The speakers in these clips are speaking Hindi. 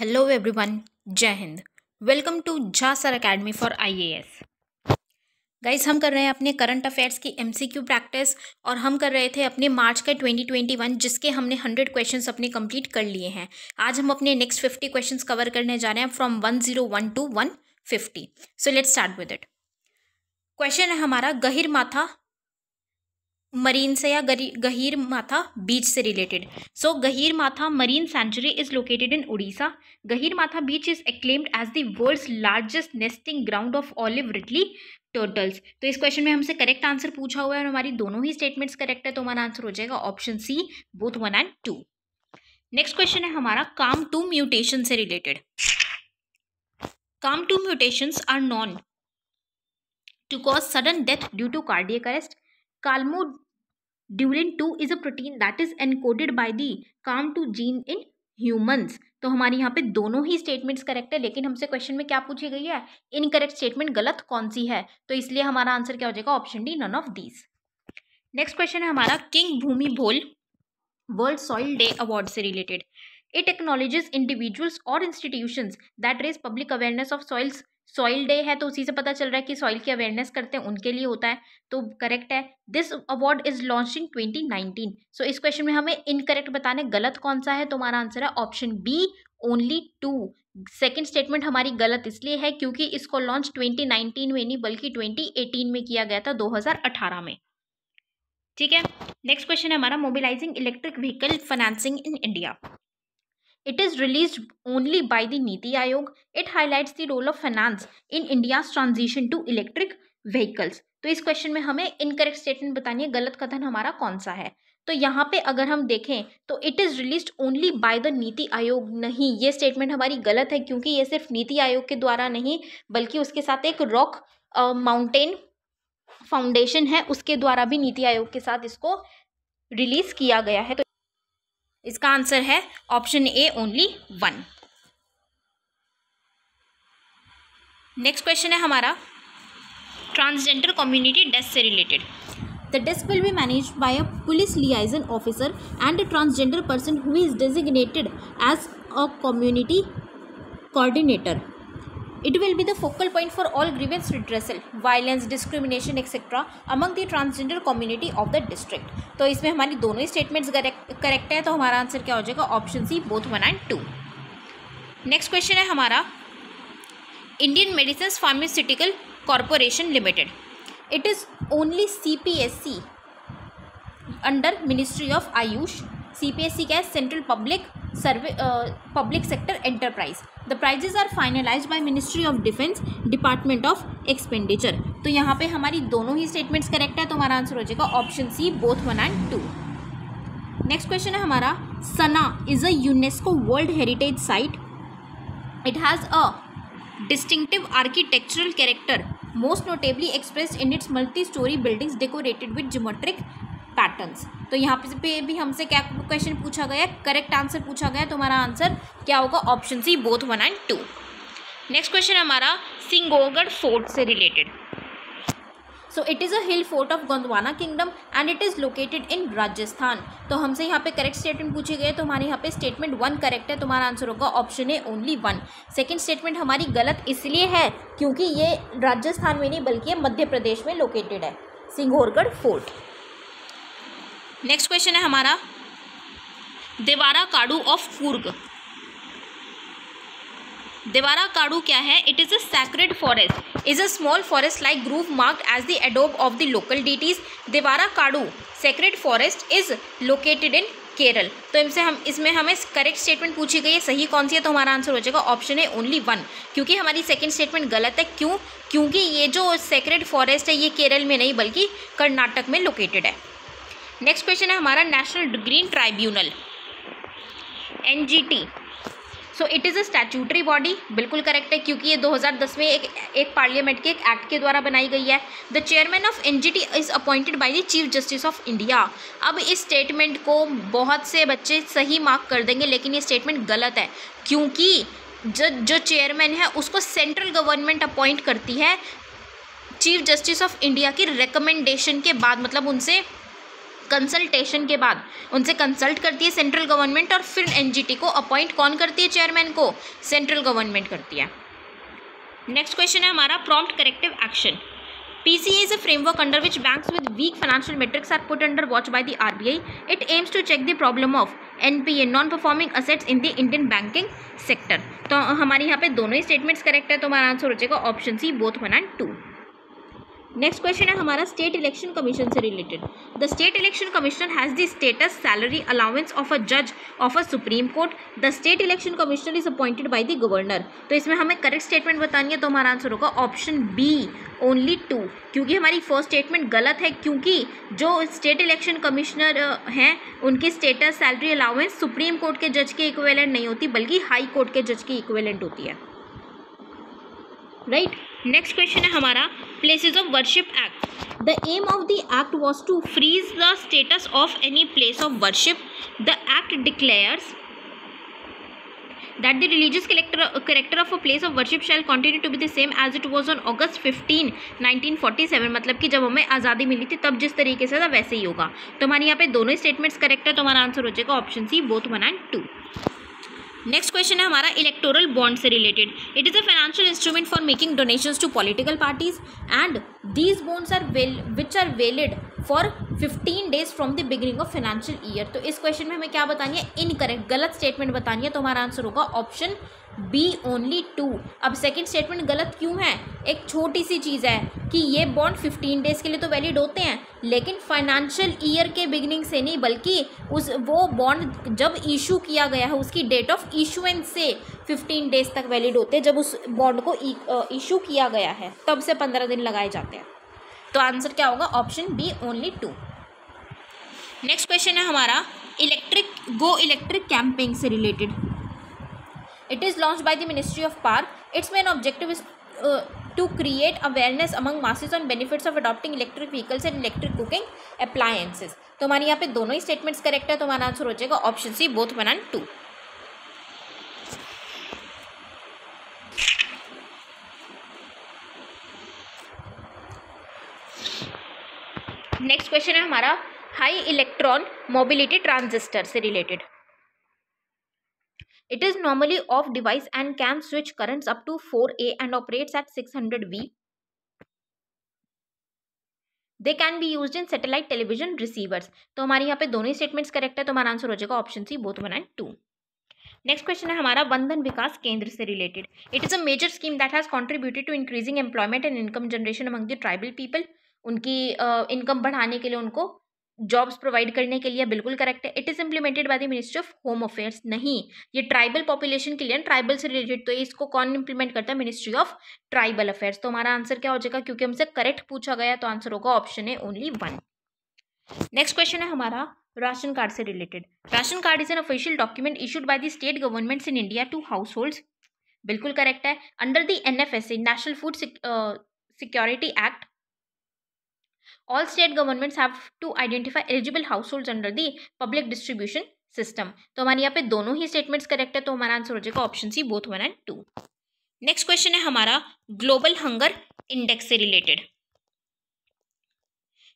Hello everyone Jai Hind welcome to Jha Sir Academy for IAS guys हम कर रहे हैं अपने करंट अफेयर्स की एमसीक्यू प्रैक्टिस और हम कर रहे थे अपने मार्च का 2021 जिसके हमने 100 क्वेश्चंस अपने कंप्लीट कर लिए हैं आज हम अपने नेक्स्ट 50 क्वेश्चंस कवर करने जा रहे हैं from 101 to 150 so let's start with it question है हमारा गहिर माथा मरीन से या गहीर माथा बीच से related so Gahirmatha marine sanctuary is located in Orissa Gahirmatha beach is acclaimed as the world's largest nesting ground of olive ridley turtles तो इस क्वेश्चन में हमसे करेक्ट आंसर पूछा हुआ है और हमारी दोनों ही स्टेटमेंट्स करेक्ट है तो हमारा आंसर हो जाएगा option C both one and two next question है हमारा काम टू म्यूटेशन से related calm two mutation are known to cause sudden death due to cardiac arrest calmodulin two is a protein that is encoded by the calm two gene in humans तो हमारे यहाँ पे दोनों ही स्टेटमेंट्स करेक्ट है लेकिन हमसे क्वेश्चन में क्या पूछी गई है इनकरेक्ट स्टेटमेंट गलत कौन सी है तो इसलिए हमारा आंसर क्या हो जाएगा option D none of these next question है हमारा King Bhumibol World Soil Day award से रिलेटेड इट एक्नोलेजेस इंडिविजुअल्स और institutions that raise public awareness of soils soil day है तो उसी से पता चल रहा है कि सॉइल की अवेयरनेस करते हैं उनके लिए होता है तो करेक्ट है this award is launch in twenty nineteen so इस क्वेश्चन में हमें इनकरेक्ट बताने गलत कौन सा है तो हमारा आंसर है option B only two second statement हमारी गलत इसलिए है क्योंकि इसको लॉन्च ट्वेंटी नाइनटीन में नहीं बल्कि ट्वेंटी एटीन में किया गया था दो हज़ार अठारह में ठीक है नेक्स्ट क्वेश्चन है हमारा mobilising electric vehicle financing in India It is released only by the Niti Aayog. It highlights the role of finance in India's transition to electric vehicles. तो इस क्वेश्चन में हमें इनकरेक्ट स्टेटमेंट बतानी है गलत कथन हमारा कौन सा है तो यहाँ पे अगर हम देखें तो it is release only by the NITI Aayog नहीं ये स्टेटमेंट हमारी गलत है क्योंकि ये सिर्फ नीति आयोग के द्वारा नहीं बल्कि उसके साथ एक रॉक माउंटेन फाउंडेशन है उसके द्वारा भी नीति आयोग के साथ इसको रिलीज़ किया गया है तो इसका आंसर है option A only one next question है हमारा ट्रांसजेंडर कम्युनिटी डेस्क से related the desk will be manage by a police liaison officer and a transgender person who is designated as a community coordinator It will be the focal point for all grievance redressal, violence, discrimination etc. among the transgender community of the district. तो इसमें हमारी दोनों ही स्टेटमेंट्स करेक्ट है तो हमारा आंसर क्या हो जाएगा option C both one and two next question है हमारा Indian medicine pharmaceutical corporation limited it is only C P S C under ministry of AYUSH C P CPSC क्या है central public survey public sector enterprise the prices are finalise by ministry of defence department of expenditure तो यहाँ पे हमारी दोनों ही स्टेटमेंट्स करेक्ट है तो हमारा आंसर हो जाएगा option C both one and two next question है हमारा Sanaa is a UNESCO world heritage site it has a distinctive architectural character most notably express in its multi storey buildings decorated with geometric patterns तो यहाँ पे भी हमसे क्या क्वेश्चन पूछा गया करेक्ट आंसर पूछा गया तो हमारा आंसर क्या होगा option C both one and two next question हमारा सिंगोगढ़ फोर्ट से related so it is a hill fort of Gondwana kingdom and it is located in Rajasthan तो हमसे यहाँ पे करेक्ट स्टेटमेंट पूछे गए तो हमारे यहाँ पे स्टेटमेंट वन करेक्ट है तुम्हारा तो आंसर होगा option A only one second statement हमारी गलत इसलिए है क्योंकि ये राजस्थान में नहीं बल्कि मध्य प्रदेश में लोकेटेड है सिंगोरगढ़ फोर्ट नेक्स्ट क्वेश्चन है हमारा देवारा काड़ू ऑफ कूर्ग देवारा काड़ू क्या है it is a sacred forest is a small forest like grove marked as the एडोब of the local deities Devara Kadu sacred forest is located in Kerala तो इनसे हम इसमें हमें करेक्ट स्टेटमेंट पूछी गई है सही कौन सी है तो हमारा आंसर हो जाएगा ऑप्शन है ओनली वन क्योंकि हमारी सेकंड स्टेटमेंट गलत है क्यों क्योंकि ये जो सेक्रेड फॉरेस्ट है ये केरल में नहीं बल्कि कर्नाटक में लोकेटेड है नेक्स्ट क्वेश्चन है हमारा national green tribunal N so it is a statutory body बिल्कुल करेक्ट है क्योंकि ये 2010 में एक एक पार्लियामेंट के एक एक्ट के द्वारा बनाई गई है the chairman of N G T is appointed by the chief justice of India अब इस स्टेटमेंट को बहुत से बच्चे सही मार्क कर देंगे लेकिन ये स्टेटमेंट गलत है क्योंकि जो जो चेयरमैन है उसको सेंट्रल गवर्नमेंट अपॉइंट करती है चीफ जस्टिस ऑफ इंडिया की रिकमेंडेशन के बाद मतलब उनसे कंसल्टेशन के बाद उनसे कंसल्ट करती है सेंट्रल गवर्नमेंट और फिर एनजीटी को अपॉइंट कौन करती है चेयरमैन को सेंट्रल गवर्नमेंट करती है नेक्स्ट क्वेश्चन है हमारा prompt corrective action P C as a framework under which banks with weak financial metrics are put under watch by the I it aims to check the problem of N P A non performing assets in the Indian banking sector तो हमारे यहाँ पे दोनों ही स्टेटमेंट्स करेक्ट है तो हमारा आंसर हो जाएगा option C both one and two next question है हमारा स्टेट इलेक्शन कमीशन से related the state election commission has the status salary allowance of a जज of a supreme court the state election commission is appointed by the governor तो इसमें हमें करेक्ट स्टेटमेंट बतानी है तो हमारा आंसर होगा ऑप्शन बी ओनली टू क्योंकि हमारी फर्स्ट स्टेटमेंट गलत है क्योंकि जो स्टेट इलेक्शन कमिश्नर हैं उनकी status salary allowance supreme court के जज के इक्वेलेंट नहीं होती बल्कि हाई कोर्ट के जज की इक्वेलेंट होती है राइट right? नेक्स्ट क्वेश्चन है हमारा places of worship act the aim of the act was to freeze the status of any place of worship the act declares that that character of a place of place of continue to be the same as it was on was fifteen nineteen 15, 1947 मतलब कि जब हमें आज़ादी मिली थी तब जिस तरीके से था वैसे ही होगा तो हमारे यहाँ पे दोनों स्टेटमेंट्स करेक्ट है तो हमारा आंसर हो जाएगा option C both one and two next question है हमारा इलेक्टोरल बॉन्ड से related it is a financial instrument for making donations to political parties and these bonds are well which are valid for fifteen days from the beginning of financial year तो इस क्वेश्चन में हमें क्या बतानी है इनकरेक्ट गलत स्टेटमेंट बतानी है तो हमारा आंसर होगा ऑप्शन बी ओनली टू अब सेकेंड स्टेटमेंट गलत क्यों है एक छोटी सी चीज़ है कि ये बॉन्ड फिफ्टीन डेज के लिए तो वैलिड होते हैं लेकिन फाइनेंशियल ईयर के बिगनिंग से नहीं बल्कि उस वो बॉन्ड जब इशू किया गया है उसकी डेट ऑफ इशुएंस से फिफ्टीन डेज तक वैलिड होते हैं जब उस बॉन्ड को इशू e, किया गया है तब से पंद्रह दिन लगाए जाते हैं तो आंसर क्या होगा option B only two next question है हमारा इलेक्ट्रिक गो इलेक्ट्रिक कैंपिंग से related It is launched by the Ministry of Park. Its main objective is uh, to create awareness among masses on benefits of adopting electric vehicles and electric cooking appliances. तो हमारे यहाँ पे दोनों ही स्टेटमेंट्स करेक्ट है तो हमारा आंसर हो जाएगा option C both one and two next question है हमारा हाई इलेक्ट्रॉन मोबिलिटी ट्रांजिस्टर से related it is normally off device and can switch and up to four A and 4A at six hundred 600V. They can be use in satellite television receivers तो हमारे यहाँ पे दोनों ही स्टेटमेंट्स करेक्ट है तो हमारा आंसर हो जाएगा option C both one and two next question है हमारा बंधन विकास केंद्र से related it is a major scheme that has contributed to increasing employment and income generation among the tribal people उनकी इनकम uh, बढ़ाने के लिए उनको जॉब्स प्रोवाइड करने के लिए बिल्कुल करेक्ट है it is implemented by the ministry of home affairs नहीं ये ट्राइबल पॉपुलेशन के लिए ट्राइबल से रिलेटेड तो इसको कौन इम्प्लीमेंट करता है मिनिस्ट्री ऑफ ट्राइबल अफेयर्स तो हमारा आंसर क्या हो जाएगा क्योंकि हमसे करेक्ट पूछा गया तो आंसर होगा ऑप्शन है ओनली वन नेक्स्ट क्वेश्चन है हमारा राशन कार्ड से related ration card is an official document issued by the state governments in India to house बिल्कुल करेक्ट है under the N S national food security act all state governments have to identify eligible households under the public distribution system तो हमारे यहाँ पे दोनों ही statements correct है तो हमारा answer हो जाएगा option C both one and two next question है हमारा global hunger index से related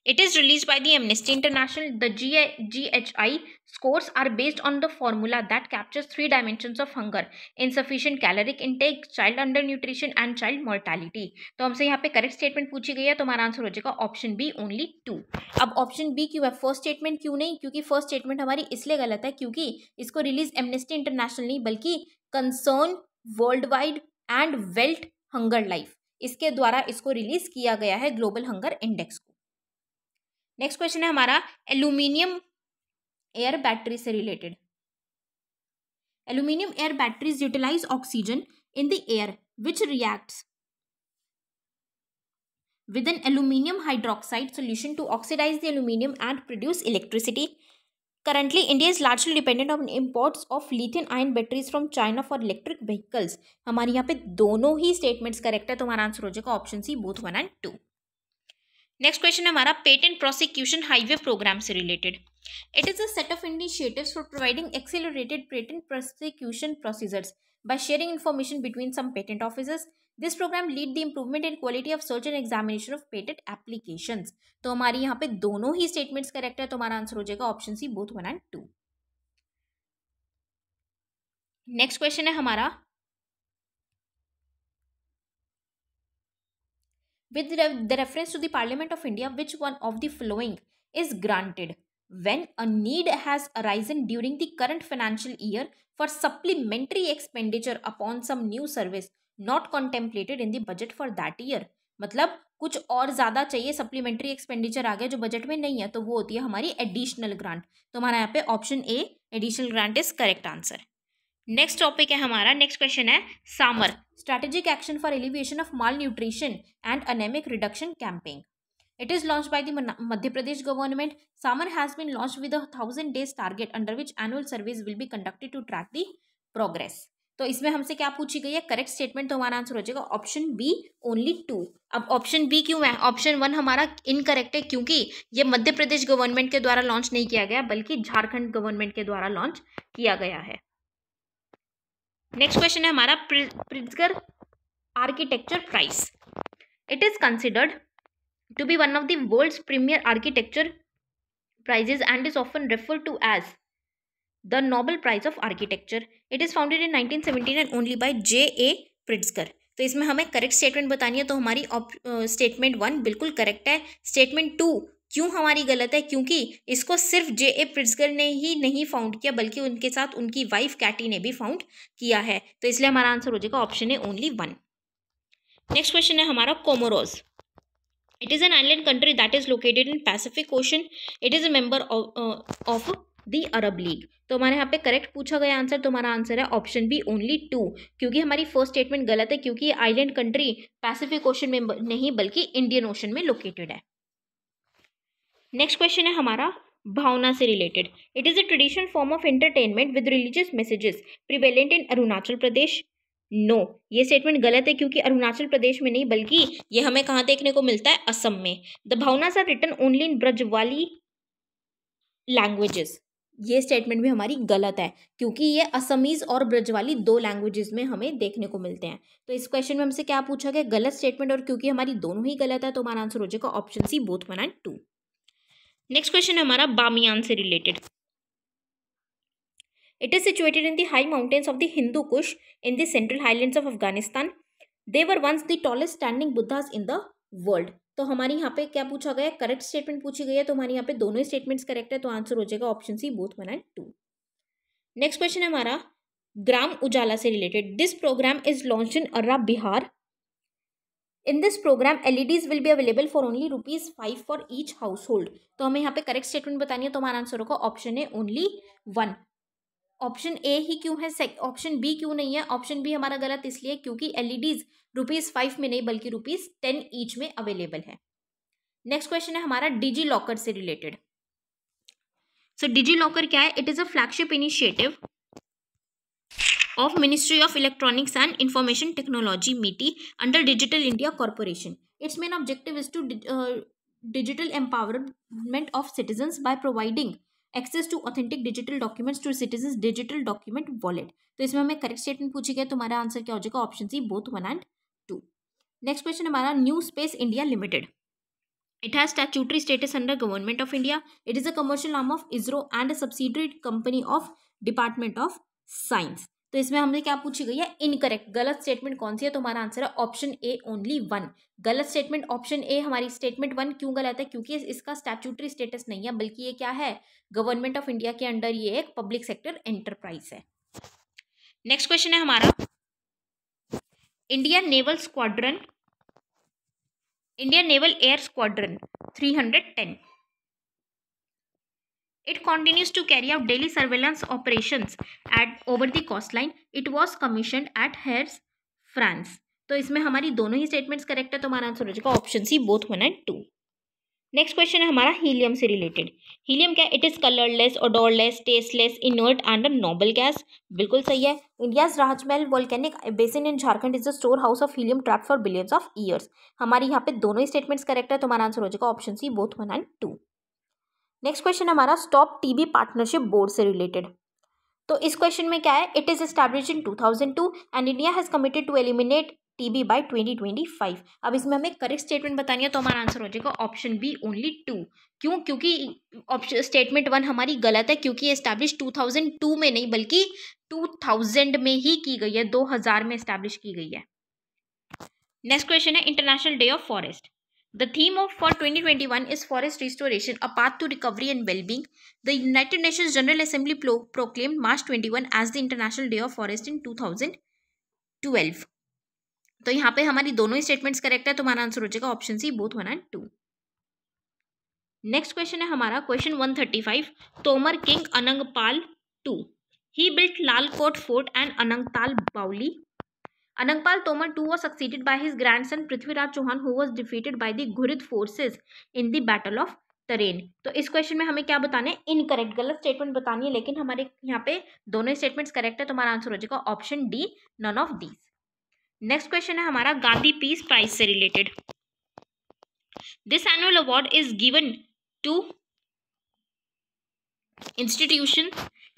It is released by the Amnesty International. The GHI scores are based on the formula that captures three dimensions of hunger insufficient caloric intake, child undernutrition and child mortality. तो हमसे यहाँ पे करेक्ट स्टेटमेंट पूछी गई है तो हमारा आंसर हो जाएगा ऑप्शन बी ओनली टू अब ऑप्शन बी क्यों है फर्स्ट स्टेटमेंट क्यों नहीं क्योंकि फर्स्ट स्टेटमेंट हमारी इसलिए गलत है क्योंकि इसको रिलीज एमनेस्टी इंटरनेशनल नहीं बल्कि Concern Worldwide and Welt Hunger Hilfe इसके द्वारा इसको रिलीज किया गया है ग्लोबल हंगर इंडेक्स को नेक्स्ट क्वेश्चन है हमारा एल्यूमिनियम एयर बैटरी से related aluminium air batteries utilise oxygen in the air which react with an aluminium hydroxide solution to oxidise the aluminium and produce electricity currently India is largely dependent on imports of lithium ion batteries from China for electric vehicles हमारे यहाँ पे दोनों ही स्टेटमेंट्स करेक्ट है तो हमारा आंसर हो जाएगा option C both one and two next question है हमारा पेटेंट प्रोसिक्यूशन हाईवे प्रोग्राम से related it is a set of initiative for providing accelerated patent prosecution procedures by sharing information between some patent officers this programme lead the improvement in quality of search and examination of patent application तो हमारी यहाँ पे दोनों ही स्टेटमेंट्स करेक्ट है तो हमारा आंसर हो जाएगा option C both one and two next question है हमारा with the reference to the Parliament of India which one of the following is granted when a need has arisen during the current financial year for supplementary expenditure upon some new service not contemplated in the budget for that year मतलब कुछ और ज़्यादा चाहिए सप्लीमेंट्री एक्सपेंडिचर आ गया जो बजट में नहीं है तो वो होती है हमारी एडिशनल ग्रांट तो हमारा यहाँ पे option A additional grant is correct answer next topic है हमारा नेक्स्ट क्वेश्चन है Saamar strategic action for elevation of malnutrition and anaemic reduction campaign it is launch by the Madhya Pradesh government Saamar has been launch with a thousand days target under which annual service will be conducted to track the progress तो इसमें हमसे क्या पूछी गई है करेक्ट स्टेटमेंट तो हमारा आंसर हो जाएगा ऑप्शन बी ओनली टू अब ऑप्शन बी क्यों है ऑप्शन वन हमारा इनकरेक्ट है क्योंकि ये मध्य प्रदेश गवर्नमेंट के द्वारा लॉन्च नहीं किया गया बल्कि झारखंड गवर्नमेंट के द्वारा लॉन्च किया गया है नेक्स्ट क्वेश्चन है हमारा Pritzker architecture prize it is considered to be one of the world's premier architecture prizes and is often refer to as the Nobel prize of architecture it is founded in nineteen seventy nine only by J A Pritzker तो इसमें हमें करेक्ट स्टेटमेंट बतानी है तो हमारी स्टेटमेंट वन बिल्कुल करेक्ट है स्टेटमेंट टू क्यों हमारी गलत है क्योंकि इसको सिर्फ जे ए प्रिट्सगर ने ही नहीं फाउंड किया बल्कि उनके साथ उनकी वाइफ कैटी ने भी फाउंड किया है तो इसलिए हमारा आंसर हो जाएगा ऑप्शन है ओनली वन नेक्स्ट क्वेश्चन है हमारा Comoros it is an island country that is located in Pacific Ocean it is a member of the Arab League तो हमारे यहाँ पे करेक्ट पूछा गया आंसर तो हमारा आंसर है ऑप्शन बी ओनली टू क्योंकि हमारी फर्स्ट स्टेटमेंट गलत है क्योंकि आइलैंड कंट्री पैसिफिक ओशन में नहीं बल्कि इंडियन ओशन में लोकेटेड है नेक्स्ट क्वेश्चन है हमारा भावना से related it is a traditional form of entertainment with religious messages prevalent in Arunachal Pradesh no no. ये स्टेटमेंट गलत है क्योंकि अरुणाचल प्रदेश में नहीं बल्कि ये हमें कहाँ देखने को मिलता है असम में the Bhaonas are written only in Brajavali languages ये स्टेटमेंट भी हमारी गलत है क्योंकि ये असमीज और ब्रजवाली दो लैंग्वेजेस में हमें देखने को मिलते हैं तो इस क्वेश्चन में हमसे क्या पूछा गया गलत स्टेटमेंट और क्योंकि हमारी दोनों ही गलत है तो हमारा आंसर हो जाएगा option C both one and two next question है हमारा बामियान से related it is situated in the high mountains of the Hindu Kush in the central highlands of Afghanistan there were once the tallest standing Buddhas in the world तो हमारे यहाँ पे क्या पूछा गया करेक्ट स्टेटमेंट पूछी गई है तो हमारे यहाँ पे दोनों ही स्टेटमेंट्स करेक्ट है तो आंसर हो जाएगा option C both one and two next question है हमारा ग्राम उजाला से related this programme is launch in Arrah Bihar in this programme LEDs will be available for only rupees five for each household तो हमें यहाँ पे करेक्ट स्टेटमेंट बतानी है तो हमारा आंसर होगा option A only one option A ही क्यों है ऑप्शन बी क्यों नहीं है ऑप्शन बी हमारा गलत इसलिए क्योंकि एलईडीज रुपीज फाइव में नहीं बल्कि रुपीज टेन ईच में अवेलेबल है नेक्स्ट क्वेश्चन है हमारा डिजी लॉकर से रिलेटेड सो डिजी लॉकर क्या है it is a flagship initiative of ministry of electronics and information technology MeitY under Digital India corporation its main objective is to digital empowerment of citizens by providing access to authentic digital documents to citizen digital document wallet तो इसमें हमें करेक्ट स्टेटमेंट पूछी गया तुम्हारा आंसर क्या हो जाएगा option C both one and two next question हमारा New Space India Limited it has statutory status under government of India it is a commercial नाम of ISRO and a subsidiary company of department of science तो इसमें हमने क्या पूछी गई है इनकरेक्ट गलत स्टेटमेंट कौन सी है तो हमारा आंसर है ऑप्शन ए ओनली वन गलत स्टेटमेंट ऑप्शन ए हमारी स्टेटमेंट वन क्यों गलत है क्योंकि इसका स्टैट्यूटरी स्टेटस नहीं है बल्कि ये क्या है गवर्नमेंट ऑफ इंडिया के अंडर ये एक पब्लिक सेक्टर एंटरप्राइज है नेक्स्ट क्वेश्चन है हमारा Indian naval squadron Indian naval air squadron three hundred ten It continues to carry out daily surveillance operations at over the line It was commissioned at Hairs, France. तो इसमें हमारी दोनों ही स्टेटमेंट्स करेक्ट है तो हमारा आंसर हो जाएगा option C both one and two next question है हमारा हीलियम से रिलेटेड हीलियम क्या it is colourless odourless tasteless inert and noble gas बिल्कुल सही है India's Rajmahal volcanic basin in Jharkhand is the store house of helium trap for billions of years हमारी यहाँ पे दोनों ही स्टेटमेंट्स करेक्ट है तो हमारा आंसर हो जाएगा option C both one and two next question हमारा स्टॉप टीबी पार्टनरशिप बोर्ड से रिलेटेड तो इस क्वेश्चन में क्या है it is establish in two thousand two and India has committed to eliminate TB by twenty twenty five अब इसमें हमें करेक्ट स्टेटमेंट बतानी है तो हमारा आंसर हो जाएगा ऑप्शन बी ओनली टू क्यों क्योंकि ऑप्शन स्टेटमेंट वन हमारी गलत है क्योंकि ये टू थाउजेंड टू में नहीं बल्कि टू थाउजेंड में ही की गई है दो हज़ार में इस्टेब्लिश की गई है नेक्स्ट क्वेश्चन है international day of forest The theme of for 2021 is forest restoration, a path to recovery and well-being. The United Nations General Assembly pro proclaimed March 21 as the International Day of Forest in 2012. तो यहाँ पे हमारी दोनों ही स्टेटमेंट्स करेक्ट है तो हमारा आंसर हो जाएगा option C both one and two next question है हमारा question 135 Tomar king Anangpal two he built Lal Kot fort and Anangtal Baoli Anangpal Tomar two was succeeded by his grandson Prithviraj Chauhan who was defeated by the Ghurid forces in the battle of Tarain तो इस क्वेश्चन में हमें क्या बताना है इनकरेक्ट गलत स्टेटमेंट बतानी है लेकिन हमारे यहाँ पे दोनों स्टेटमेंट्स करेक्ट है तो हमारा आंसर हो जाएगा option D none of these next question है हमारा गांधी पीस प्राइज से related this annual award is given to institution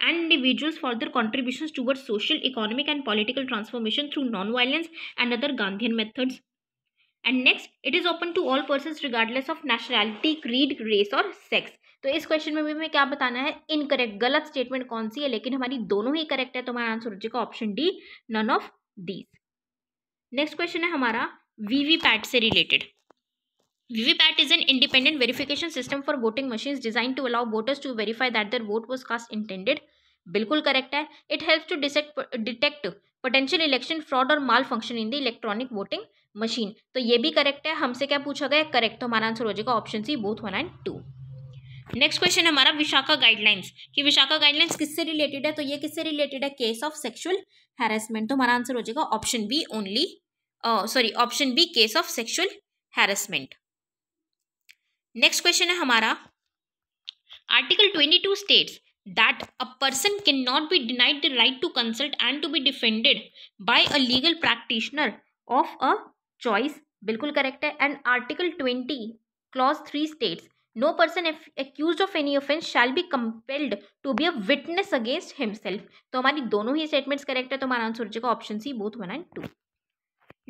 and individuals for their contributions towards social, economic and political transformation through non-violence and other Gandhian methods. And next, it is open to all persons regardless of nationality, creed, race or sex. तो इस क्वेश्चन में भी हमें क्या बताना है इनकरेक्ट गलत स्टेटमेंट कौन सी है लेकिन हमारी दोनों ही करेक्ट है तो हमारा आंसर हो जाएगा option D none of these next question है हमारा वीवीपैट से related VVPAT is an independent verification system for voting machines designed to allow voters to verify that their vote was cast intended. बिल्कुल करेक्ट है it help to detect potential election fraud और malfunction in the electronic voting machine तो ये भी करेक्ट है हमसे क्या पूछा गया करेक्ट तो हमारा आंसर हो जाएगा option C both one and two next question हमारा विशाखा गाइडलाइंस कि विशाखा गाइडलाइंस किससे रिलेटेड है तो ये किससे रिलेटेड है केस ऑफ सेक्शुअल हैरेसमेंट तो हमारा आंसर हो जाएगा option B only sorry option B case of sexual harassment next question है हमारा article twenty two states a person can not be denied the right to consult and to be defended by a legal practitioner of a choice बिल्कुल करेक्ट है and article twenty clause three states no person accuse of any offence shall be compelled to be a witness against himself तो हमारी दोनों ही स्टेटमेंट्स करेक्ट है तो हमारा आंसर हो जाएगा option C both one and two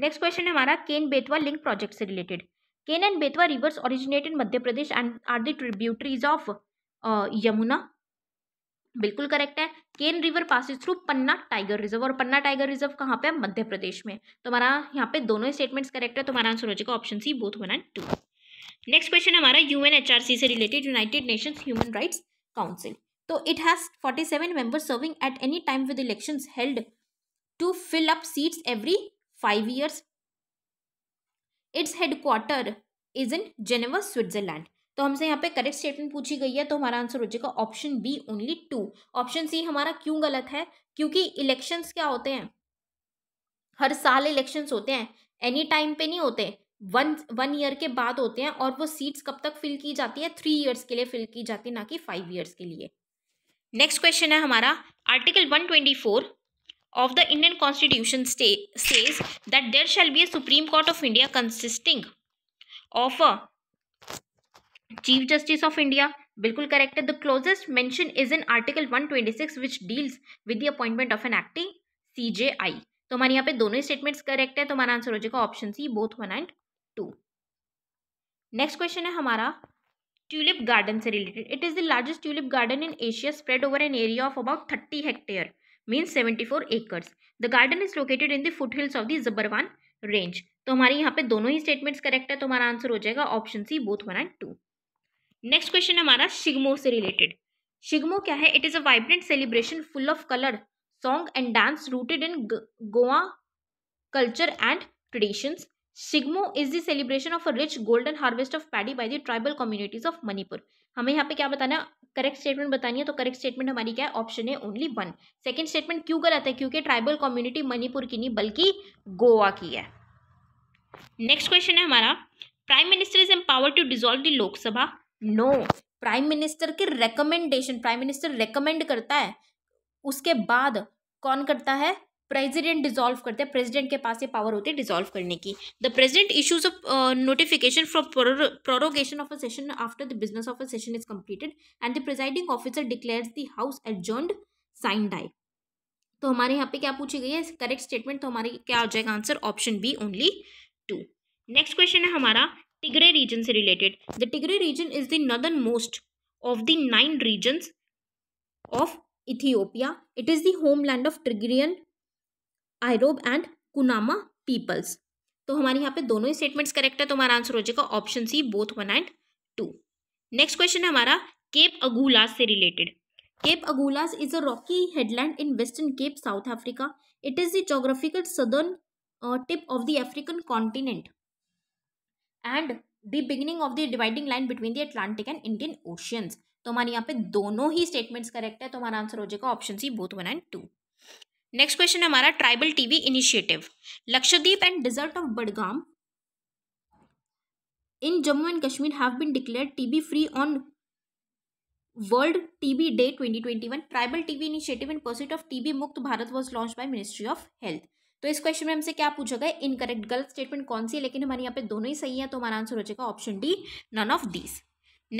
next question है हमारा केन बेतवा लिंक प्रोजेक्ट से related Ken and Betwa rivers originate in Madhya Pradesh and are the of uh, Yamuna बिल्कुल करेक्ट है Ken river passes through Panna tiger reserve और पन्ना टाइगर रिजर्व कहाँ पे है मध्य प्रदेश में तो हमारा यहाँ पे दोनों ही स्टेटमेंट्स करेक्ट है तो हमारा आंसर हो जाएगा option C both one and two next question हमारा यूएनएचआरसी से related United Nations human rights council तो it has forty seven members serving at any time with election held to fill up seats every five years its headquarter is in Geneva Switzerland तो हमसे यहाँ पे करेक्ट स्टेटमेंट पूछी गई है तो हमारा आंसर हो जाएगा option B only two option C हमारा क्यों गलत है क्योंकि इलेक्शंस क्या होते हैं हर साल इलेक्शंस होते हैं एनी टाइम पे नहीं होते वन वन ईयर के बाद होते हैं और वो सीट्स कब तक फिल की जाती है थ्री ईयर्स के लिए फिल की जाती है ना कि फाइव ईयर्स के लिए नेक्स्ट क्वेश्चन है हमारा article one twenty four of the Indian Constitution say, says that there shall be a Supreme Court of India consisting of a Chief Justice of India. बिल्कुल करेक्ट है the closest mention is in article 126 which deals with the appointment of an acting CJI तो हमारे यहाँ पे दोनों ही स्टेटमेंट्स करेक्ट है तो हमारा आंसर हो जाएगा option C both one and two next question है हमारा ट्यूलिप गार्डन से related it is the largest tulip garden in Asia spread over an area of about thirty hectare means seventy four acres the garden is located in the foothills of the Zabarwan range तो हमारे यहाँ पे दोनों ही स्टेटमेंट्स करेक्ट है तो हमारा आंसर हो जाएगा option C both one and two next question हमारा शिगमो से रिलेटेड शिगमो क्या है it is a vibrant celebration full of colour song and dance rooted in Goa culture and traditions Shigmo is the celebration of a rich golden harvest of paddy by the tribal communities of Manipur हमें यहाँ पे क्या बताना करेक्ट स्टेटमेंट बतानी है तो करेक्ट स्टेटमेंट हमारी क्या है ऑप्शन है ओनली वन सेकेंड स्टेटमेंट क्यों गलत है क्योंकि ट्राइबल कम्युनिटी मणिपुर की नहीं बल्कि गोवा की है नेक्स्ट क्वेश्चन है हमारा prime minister is empower to dissolve the Lok Sabha no prime minister के रिकमेंडेशन प्राइम मिनिस्टर रिकमेंड करता है उसके बाद कौन करता है प्रेजिडेंट डिजॉल्व करते हैं प्रेजिडेंट के पास ये पावर होती है डिजोल्व करने की the president issues of notification from prorogation of a session after the business of a session is completed and the presiding officer declares the house adjourned sine die तो हमारे यहाँ पे क्या पूछी गई है करेक्ट स्टेटमेंट तो हमारे क्या हो जाएगा answer option B only two next question है हमारा टिगरे रीजन से related the Tigray region is the northernmost of the nine regions of Ethiopia it is the homeland of Tigrayan Irob and Kunama peoples तो हमारे यहाँ पे दोनों ही स्टेटमेंट्स करेक्ट है तो हमारा आंसर हो जाएगा option C both one and two next question है हमारा केप अगूलास से related Cape Agulhas is a rocky headland in Western Cape South Africa it is the geographical southern tip of the African continent and the beginning of the dividing line between the Atlantic and Indian oceans तो हमारे यहाँ पे दोनों ही स्टेटमेंट्स करेक्ट है तो हमारा आंसर हो जाएगा option C both one and two next question हमारा tribal TV initiative Lakshadweep and desert of Budgam in Jammu and Kashmir have been declare TB free on world TB day 2021. Tribal TB initiative in pursuit of TB मुक्त Bharat was launch by ministry of health तो इस क्वेश्चन में हमसे क्या पूछा गया इनकरेक्ट गलत स्टेटमेंट कौन सी है लेकिन हमारे यहाँ पे दोनों ही सही है तो हमारा आंसर हो जाएगा option D none of these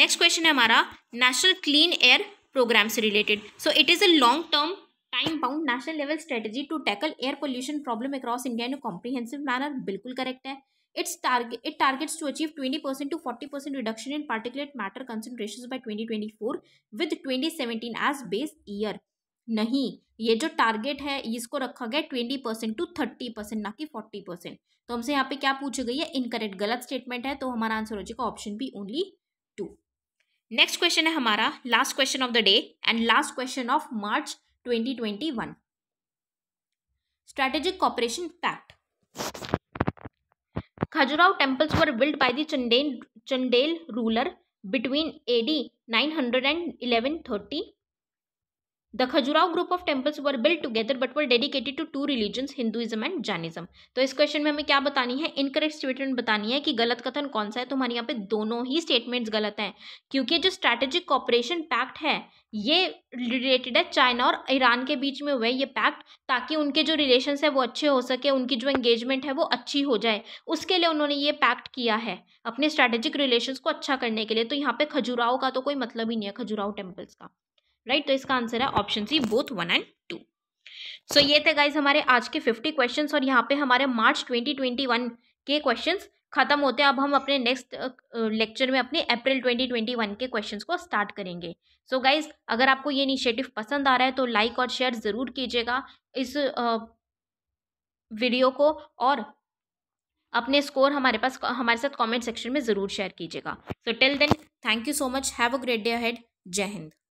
next question है हमारा नेशनल क्लीन एयर प्रोग्राम से related so it is a long term time bound national level strategy to tackle air pollution problem across India in comprehensive manner बिल्कुल करेक्ट है its target it targets to achieve twenty percent to forty percent reduction in particulate matter concentration twenty twenty four with twenty seventeen as base year नहीं ये जो टारगेट है इसको रखा गया twenty percent to thirty percent ना कि फोर्टी परसेंट तो हमसे यहाँ पे क्या पूछी गई है इनकरेक्ट गलत स्टेटमेंट है तो हमारा आंसर हो जाएगा option B only two next question है हमारा last question of the day and last question of March 2021. Strategic Cooperation Pact Khajurao temples were built by the Chandel, Chandel ruler between AD 900 and 1130 the Khajuraho group of temples were build together but were dedicated to two religions, Hinduism and Jainism तो इस क्वेश्चन में हमें क्या बतानी है इनकरेक्ट स्टेटमेंट बतानी है कि गलत कथन कौन सा है तो हमारे यहाँ पे दोनों ही स्टेटमेंट्स गलत हैं क्योंकि जो स्ट्रैटेजिक कॉपरेशन पैक्ट है ये रिलेटेड है चाइना और ईरान के बीच में हुए ये पैक्ट ताकि उनके जो रिलेशन है वो अच्छे हो सके उनकी जो एंगेजमेंट है वो अच्छी हो जाए उसके लिए उन्होंने ये पैक्ट किया है अपने स्ट्रैटेजिक रिलेशन को अच्छा करने के लिए तो यहाँ पे खजुराव का तो कोई मतलब ही नहीं है खजुराव टेम्पल्स का राइट तो इसका आंसर है option C both one and two so ये थे गाइज हमारे आज के फिफ्टी क्वेश्चन और यहाँ पे हमारे मार्च ट्वेंटी ट्वेंटी वन के क्वेश्चन खत्म होते हैं अब हम अपने नेक्स्ट लेक्चर में अपने अप्रैल 2021 के क्वेश्चंस को स्टार्ट करेंगे सो so गाइज अगर आपको ये इनिशिएटिव पसंद आ रहा है तो लाइक और शेयर ज़रूर कीजिएगा इस वीडियो को और अपने स्कोर हमारे पास हमारे साथ कमेंट सेक्शन में ज़रूर शेयर कीजिएगा so till then thank you so much have a great day हेड जय हिंद